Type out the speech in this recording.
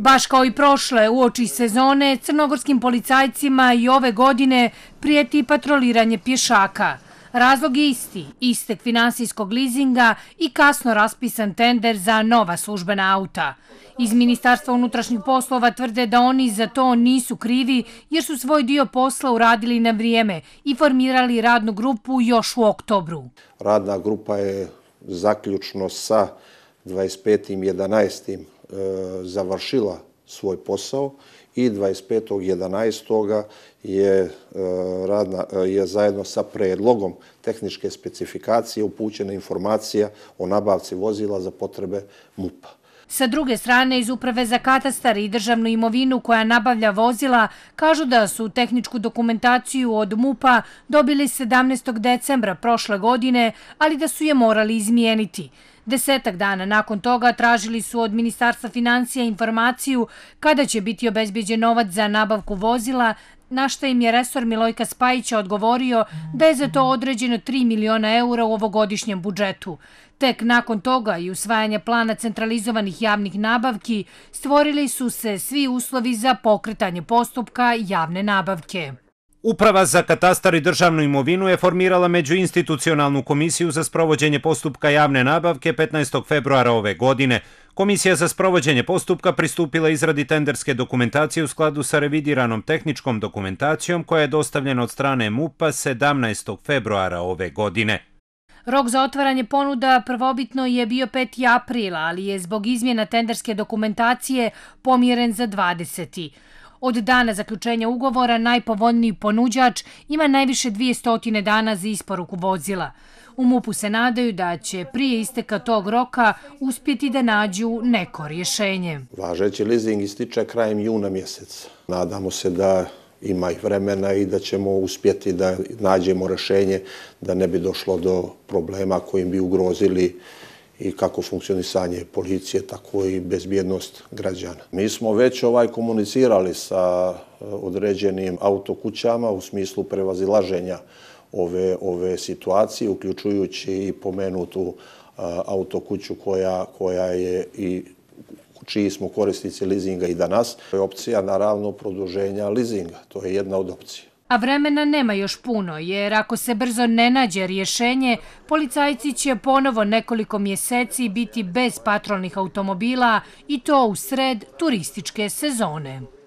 Baš kao i prošle u oči sezone, crnogorskim policajcima i ove godine prijeti patroliranje pješaka. Razlog je isti, istek finansijskog lizinga i kasno raspisan tender za nova službena auta. Iz Ministarstva unutrašnjih poslova tvrde da oni za to nisu krivi jer su svoj dio posla uradili na vrijeme i formirali radnu grupu još u oktobru. Radna grupa je zaključno sa 25.11. E, završila svoj posao i 25.11. Je, e, e, je zajedno sa predlogom tehničke specifikacije upućena informacija o nabavci vozila za potrebe MUPA. Sa druge strane, iz Uprave za katastar i državnu imovinu koja nabavlja vozila, kažu da su tehničku dokumentaciju od MUPA dobili 17. decembra prošle godine, ali da su je morali izmijeniti. Desetak dana nakon toga tražili su od Ministarstva financija informaciju kada će biti obezbjeđen novac za nabavku vozila, na što im je resor Milojka Spajića odgovorio da je za to određeno 3 miliona eura u ovogodišnjem budžetu. Tek nakon toga i usvajanja plana centralizovanih javnih nabavki stvorili su se svi uslovi za pokretanje postupka javne nabavke. Uprava za katastar i državnu imovinu je formirala međuinstitucionalnu komisiju za sprovođenje postupka javne nabavke 15. februara ove godine. Komisija za sprovođenje postupka pristupila izradi tenderske dokumentacije u skladu sa revidiranom tehničkom dokumentacijom koja je dostavljena od strane MUPA 17. februara ove godine. Rok za otvaranje ponuda prvobitno je bio 5. aprila, ali je zbog izmjena tenderske dokumentacije pomjeren za 20. Od dana zaključenja ugovora najpovoljniji ponuđač ima najviše 200 dana za isporuku vozila. U MUP-u se nadaju da će prije isteka tog roka uspjeti da nađu neko rješenje. Važeći leasing ističe krajem juna mjeseca. Nadamo se da ima i vremena i da ćemo uspjeti da nađemo rješenje da ne bi došlo do problema kojim bi ugrozili i kako funkcionisanje policije, tako i bezbjednost građana. Mi smo već ovaj komunicirali sa eh, određenim autokućama u smislu prevazilaženja ove, ove situacije, uključujući i pomenutu a, eh, autokuću koja, koja je i čiji smo korisnici lizinga i danas. To je opcija, naravno, produženja lizinga. To je jedna od opcija. A vremena nema još puno, jer ako se brzo ne nađe rješenje, policajci će ponovo nekoliko mjeseci biti bez patrolnih automobila i to u sred turističke sezone.